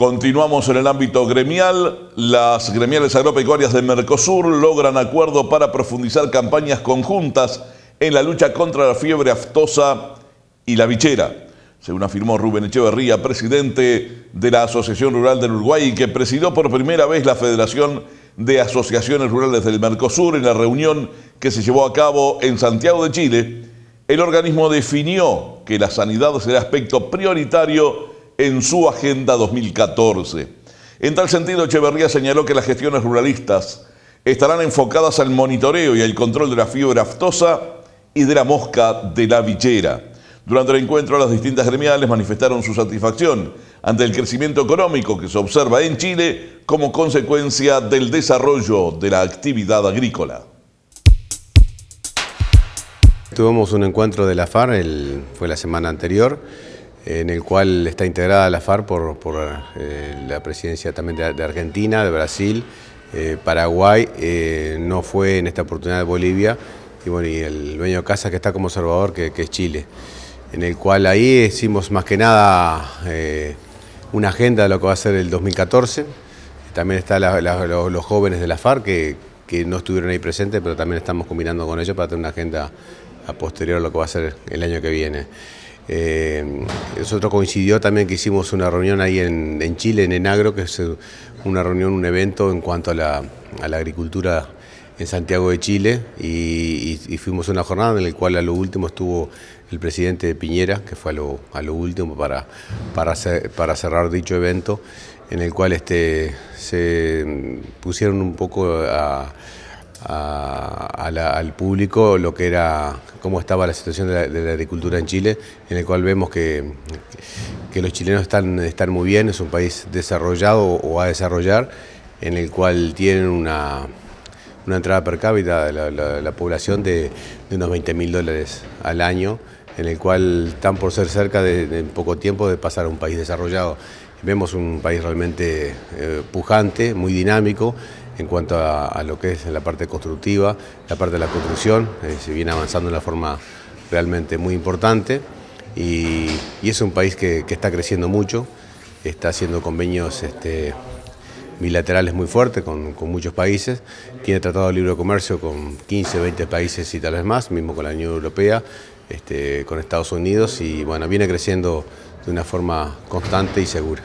Continuamos en el ámbito gremial. Las gremiales agropecuarias de Mercosur logran acuerdo para profundizar campañas conjuntas en la lucha contra la fiebre aftosa y la bichera. Según afirmó Rubén Echeverría, presidente de la Asociación Rural del Uruguay, y que presidió por primera vez la Federación de Asociaciones Rurales del Mercosur en la reunión que se llevó a cabo en Santiago de Chile, el organismo definió que la sanidad será aspecto prioritario en su Agenda 2014. En tal sentido, Echeverría señaló que las gestiones ruralistas estarán enfocadas al monitoreo y al control de la fiebre aftosa y de la mosca de la villera. Durante el encuentro, las distintas gremiales manifestaron su satisfacción ante el crecimiento económico que se observa en Chile como consecuencia del desarrollo de la actividad agrícola. Tuvimos un encuentro de la far fue la semana anterior, en el cual está integrada la FARC por, eh, la presidencia también de, Argentina, de Brasil, eh, Paraguay, eh, no fue en esta oportunidad Bolivia, y bueno, y el dueño de casa que está como observador, que, es Chile, en el cual ahí hicimos más que nada una agenda de lo que va a ser el 2014, también están los jóvenes de la FARC que, que no estuvieron ahí presentes, pero también estamos combinando con ellos para tener una agenda a posterior a lo que va a ser el año que viene nosotros eh, coincidió también que hicimos una reunión ahí en, Chile, en Enagro, que es eh, una reunión, un evento en cuanto a la, agricultura en Santiago de Chile y, fuimos una jornada en la cual a lo último estuvo el presidente de Piñera, que fue a lo, último para, para, cerrar dicho evento, en el cual este, se pusieron un poco a al público lo que era, cómo estaba la situación de la, agricultura en Chile, en el cual vemos que, los chilenos están, muy bien, es un país desarrollado o a desarrollar, en el cual tienen una, entrada per cápita de la, población de, unos 20 mil dólares al año, en el cual están por ser cerca de, en poco tiempo de pasar a un país desarrollado. Vemos un país realmente eh, pujante, muy dinámico, en cuanto a, lo que es la parte constructiva, la parte de la construcción, eh, se viene avanzando de una forma realmente muy importante y, es un país que, está creciendo mucho, está haciendo convenios este, bilaterales muy fuertes con, muchos países, tiene tratado de libre comercio con 15, 20 países y tal vez más, mismo con la Unión Europea, este, con Estados Unidos y bueno, viene creciendo de una forma constante y segura.